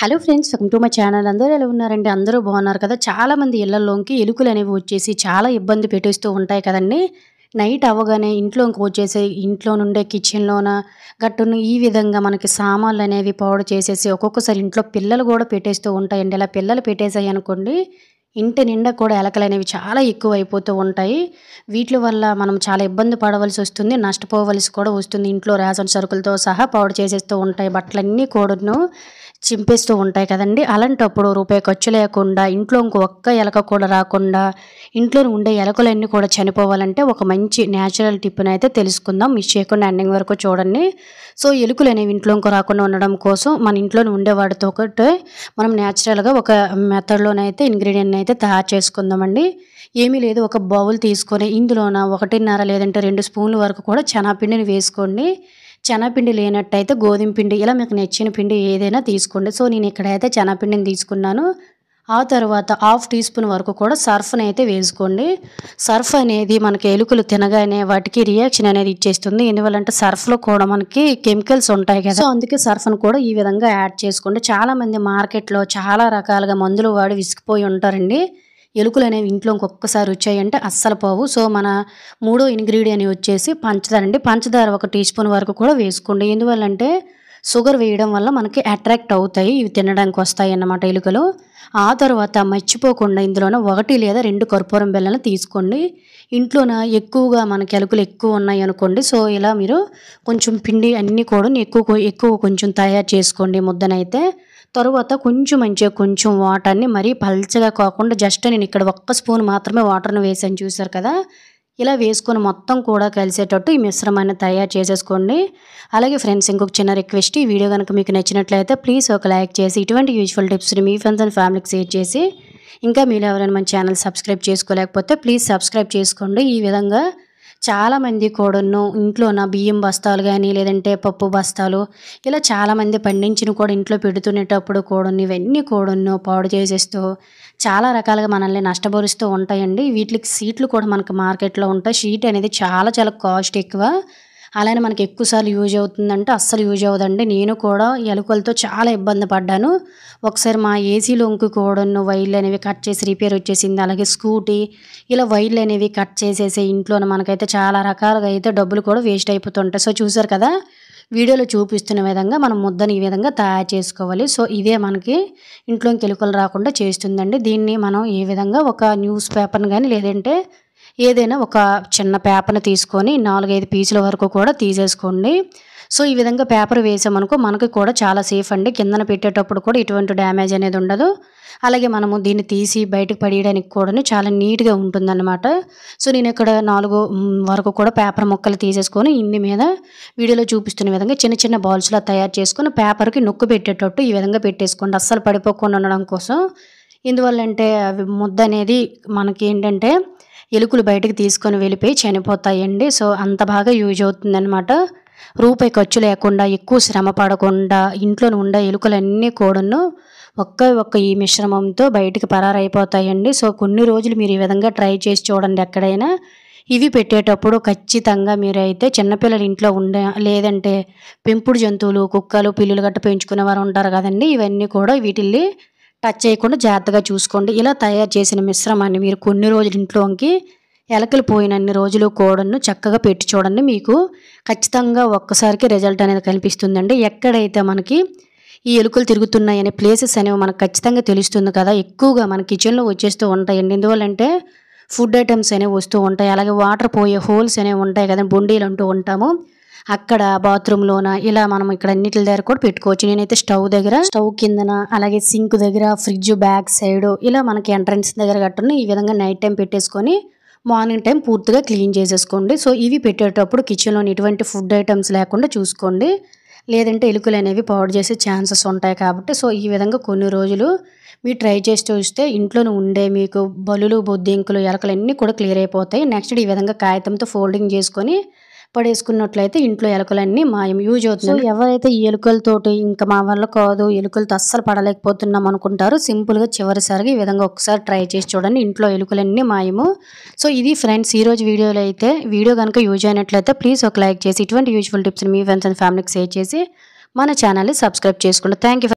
hello friends welcome to my channel అందరూ ఎలా ఉన్నారండి అందరూ బాగున్నారు కదా చాలామంది ఇళ్లలోకి ఎలుకలు అనేవి వచ్చేసి చాలా ఇబ్బంది పెట్టేస్తూ ఉంటాయి కదండి నైట్ అవ్వగానే ఇంట్లోకి వచ్చేసి ఇంట్లో నుండే కిచెన్లోన గట్టును ఈ విధంగా మనకి సామాన్లు అనేవి పౌడర్ చేసేసి ఒక్కొక్కసారి ఇంట్లో పిల్లలు కూడా పెట్టేస్తూ ఉంటాయండి ఇలా పిల్లలు పెట్టేసాయి అనుకోండి ఇంటి నిండా కూడా ఎలకలు అనేవి చాలా ఎక్కువ అయిపోతూ ఉంటాయి వీటి వల్ల మనం చాలా ఇబ్బంది పడవలసి వస్తుంది నష్టపోవలసి కూడా వస్తుంది ఇంట్లో రేషన్ సరుకులతో సహా పౌడర్ చేసేస్తూ ఉంటాయి బట్టలన్నీ కూడాను చింపేస్తూ ఉంటాయి కదండి అలాంటప్పుడు రూపాయి ఖర్చు లేకుండా ఇంట్లో ఇంకో ఒక్క ఎలక కూడా రాకుండా ఇంట్లో ఉండే ఎలకలన్నీ కూడా చనిపోవాలంటే ఒక మంచి న్యాచురల్ టిప్ని అయితే తెలుసుకుందాం మిస్ చేయకుండా ఎండింగ్ వరకు చూడండి సో ఎలుకలు అనేవి ఇంట్లో ఇంకో రాకుండా ఉండడం కోసం మన ఇంట్లోనే ఉండే వాటితో ఒకటే మనం న్యాచురల్గా ఒక మెథడ్లోనైతే ఇంగ్రీడియంట్ అయితే తయారు చేసుకుందామండి ఏమీ లేదు ఒక బౌల్ తీసుకొని ఇందులోన ఒకటిన్నర లేదంటే రెండు స్పూన్ల వరకు కూడా చనాపిండిని వేసుకోండి శనగపిండి లేనట్టయితే గోధుమ పిండి ఇలా మీకు నచ్చిన పిండి ఏదైనా తీసుకోండి సో నేను ఇక్కడైతే చెనాపిండిని తీసుకున్నాను ఆ తర్వాత హాఫ్ టీ స్పూన్ వరకు కూడా సర్ఫ్ని అయితే వేసుకోండి సర్ఫ్ అనేది మనకి ఎలుకలు తినగానే వాటికి రియాక్షన్ అనేది ఇచ్చేస్తుంది ఎందువల్లంటే సర్ఫ్లో కూడా మనకి కెమికల్స్ ఉంటాయి కదా సో అందుకే సర్ఫ్ను కూడా ఈ విధంగా యాడ్ చేసుకోండి చాలామంది మార్కెట్లో చాలా రకాలుగా మందులు వాడి విసిగిపోయి ఉంటారండి ఎలుకలు అనేవి ఇంట్లో ఇంకొకసారి వచ్చాయంటే అస్సలు పోవు సో మన మూడో ఇంగ్రీడియంట్ వచ్చేసి పంచదార అండి పంచదార ఒక టీ స్పూన్ వరకు కూడా వేసుకోండి ఎందువల్లంటే షుగర్ వేయడం వల్ల మనకి అట్రాక్ట్ అవుతాయి ఇవి తినడానికి వస్తాయి అన్నమాట ఎలుకలు ఆ తర్వాత మర్చిపోకుండా ఇందులోన ఒకటి లేదా రెండు కర్పూరం బెల్లని తీసుకోండి ఇంట్లోన ఎక్కువగా మనకి ఎలుకలు ఎక్కువ ఉన్నాయి అనుకోండి సో ఇలా మీరు కొంచెం పిండి అన్నీ కూడా ఎక్కువ ఎక్కువ కొంచెం తయారు చేసుకోండి ముద్దనైతే తర్వాత కొంచెం మంచిగా కొంచెం వాటర్ని మరీ పల్చగా కాకుండా జస్ట్ నేను ఇక్కడ ఒక్క స్పూన్ మాత్రమే వాటర్ని వేసాను చూసారు కదా ఇలా వేసుకొని మొత్తం కూడా కలిసేటట్టు ఈ మిశ్రమాన్ని తయారు చేసేసుకోండి అలాగే ఫ్రెండ్స్ ఇంకొక చిన్న రిక్వెస్ట్ ఈ వీడియో కనుక మీకు నచ్చినట్లయితే ప్లీజ్ ఒక లైక్ చేసి ఇటువంటి యూజ్ఫుల్ టిప్స్ని మీ ఫ్రెండ్స్ అండ్ ఫ్యామిలీకి షేర్ చేసి ఇంకా మీరు ఎవరైనా మన ఛానల్ సబ్స్క్రైబ్ చేసుకోలేకపోతే ప్లీజ్ సబ్స్క్రైబ్ చేసుకోండి ఈ విధంగా చాలామంది కూడాను ఇంట్లోన బియ్యం బస్తాలు కానీ లేదంటే పప్పు బస్తాలు ఇలా చాలామంది పండించిన కూడా ఇంట్లో పెడుతునేటప్పుడు కోడన్ను ఇవన్నీ కోడన్ను పాడు చేసేస్తూ చాలా రకాలుగా మనల్ని నష్టపరుస్తూ ఉంటాయండి వీటికి సీట్లు కూడా మనకు మార్కెట్లో ఉంటాయి షీట్ అనేది చాలా చాలా కాస్ట్ ఎక్కువ అలానే మనకి ఎక్కువసార్లు యూజ్ అవుతుందంటే అస్సలు యూజ్ అవ్వదండి నేను కూడా ఎలుకలతో చాలా ఇబ్బంది పడ్డాను ఒకసారి మా ఏసీలో ఇంకోడను వైర్లు అనేవి కట్ చేసి రిపేర్ వచ్చేసింది అలాగే స్కూటీ ఇలా వైర్లు అనేవి కట్ చేసేసే ఇంట్లో మనకైతే చాలా రకాలుగా అయితే డబ్బులు కూడా వేస్ట్ అయిపోతుంటాయి సో చూసారు కదా వీడియోలో చూపిస్తున్న విధంగా మనం ముద్దని ఈ విధంగా తయారు చేసుకోవాలి సో ఇదే మనకి ఇంట్లోకి ఎలుకలు రాకుండా చేస్తుందండి దీన్ని మనం ఏ విధంగా ఒక న్యూస్ పేపర్ని కానీ లేదంటే ఏదైనా ఒక చిన్న పేపర్ని తీసుకొని నాలుగైదు పీసుల వరకు కూడా తీసేసుకోండి సో ఈ విధంగా పేపర్ వేసామనుకో మనకు కూడా చాలా సేఫ్ అండి కిందన పెట్టేటప్పుడు కూడా ఇటువంటి డ్యామేజ్ అనేది ఉండదు అలాగే మనము దీన్ని తీసి బయటకు పడేయడానికి కూడా చాలా నీట్గా ఉంటుందన్నమాట సో నేను ఇక్కడ నాలుగు వరకు కూడా పేపర్ ముక్కలు తీసేసుకొని ఇన్ని మీద వీడియోలో చూపిస్తున్న విధంగా చిన్న చిన్న బాల్స్లో తయారు చేసుకుని పేపర్కి నొక్కు పెట్టేటట్టు ఈ విధంగా పెట్టేసుకోండి అస్సలు పడిపోకుండా ఉండడం కోసం ఎందువల్లంటే అవి ముద్ద అనేది మనకి ఏంటంటే ఎలుకలు బయటకు తీసుకొని వెళ్ళిపోయి చనిపోతాయండి సో అంత బాగా యూజ్ అవుతుందన్నమాట రూపాయి ఖర్చు లేకుండా ఎక్కువ శ్రమ పడకుండా ఇంట్లో ఉండే ఎలుకలన్నీ కూడాను ఒక్క ఒక్క ఈ మిశ్రమంతో బయటికి పరారైపోతాయండి సో కొన్ని రోజులు మీరు ఈ విధంగా ట్రై చేసి చూడండి ఎక్కడైనా ఇవి పెట్టేటప్పుడు ఖచ్చితంగా మీరు అయితే చిన్నపిల్లలు ఇంట్లో ఉండే లేదంటే పెంపుడు జంతువులు కుక్కలు పిల్లులు గట్ట పెంచుకునే వారు ఉంటారు కదండి ఇవన్నీ కూడా వీటిల్ని టచ్ చేయకుండా జాగ్రత్తగా చూసుకోండి ఇలా తయారు చేసిన మిశ్రమాన్ని మీరు కొన్ని రోజులు ఇంట్లోకి ఎలకలు పోయినన్ని రోజులు కూడాను చక్కగా పెట్టి చూడండి మీకు ఖచ్చితంగా ఒక్కసారికి రిజల్ట్ అనేది కనిపిస్తుందండి ఎక్కడైతే మనకి ఈ ఎలుకలు తిరుగుతున్నాయనే ప్లేసెస్ అనేవి మనకు ఖచ్చితంగా తెలుస్తుంది కదా ఎక్కువగా మన కిచెన్లో వచ్చేస్తూ ఉంటాయండి ఎందువల్లంటే ఫుడ్ ఐటమ్స్ అనేవి వస్తూ ఉంటాయి అలాగే వాటర్ పోయే హోల్స్ అనేవి ఉంటాయి కదా బొండీలు అంటూ ఉంటాము అక్కడ బాత్రూంలోన ఇలా మనం ఇక్కడ అన్నిటి దగ్గర కూడా పెట్టుకోవచ్చు నేనైతే స్టవ్ దగ్గర స్టవ్ కిందన అలాగే సింక్ దగ్గర ఫ్రిడ్జ్ బ్యాక్ సైడ్ ఇలా మనకి ఎంట్రన్స్ దగ్గర కట్టుకుని ఈ విధంగా నైట్ టైం పెట్టేసుకొని మార్నింగ్ టైం పూర్తిగా క్లీన్ చేసేసుకోండి సో ఇవి పెట్టేటప్పుడు కిచెన్లోని ఎటువంటి ఫుడ్ ఐటమ్స్ లేకుండా చూసుకోండి లేదంటే ఎలుకలు అనేవి పౌడర్ చేసే ఛాన్సెస్ ఉంటాయి కాబట్టి సో ఈ విధంగా కొన్ని రోజులు మీరు ట్రై చేసి చూస్తే ఇంట్లోనే ఉండే మీకు బలులు బొద్దింకులు ఎలకలు అన్నీ కూడా క్లియర్ అయిపోతాయి నెక్స్ట్ ఈ విధంగా కాగితంతో ఫోల్డింగ్ చేసుకొని పడేసుకున్నట్లయితే ఇంట్లో ఎలుకలన్నీ మాయం యూజ్ అవుతుంది ఎవరైతే ఈ ఎలుకలతోటి ఇంకా మా వల్ల కాదు ఎలుకలతో అస్సలు పడలేకపోతున్నాం అనుకుంటారు సింపుల్గా చివరిసారిగా ఈ విధంగా ఒకసారి ట్రై చేసి చూడండి ఇంట్లో ఎలుకలన్నీ మాయము సో ఇది ఫ్రెండ్స్ ఈరోజు వీడియోలో అయితే వీడియో కనుక యూజ్ అయినట్లయితే ప్లీజ్ ఒక లైక్ చేసి ఇటువంటి యూజ్ఫుల్ టిప్స్ని మీ ఫ్రెండ్స్ అండ్ ఫ్యామిలీకి షేర్ చేసి మన ఛానల్ని సబ్స్క్రైబ్ చేసుకుంటాం థ్యాంక్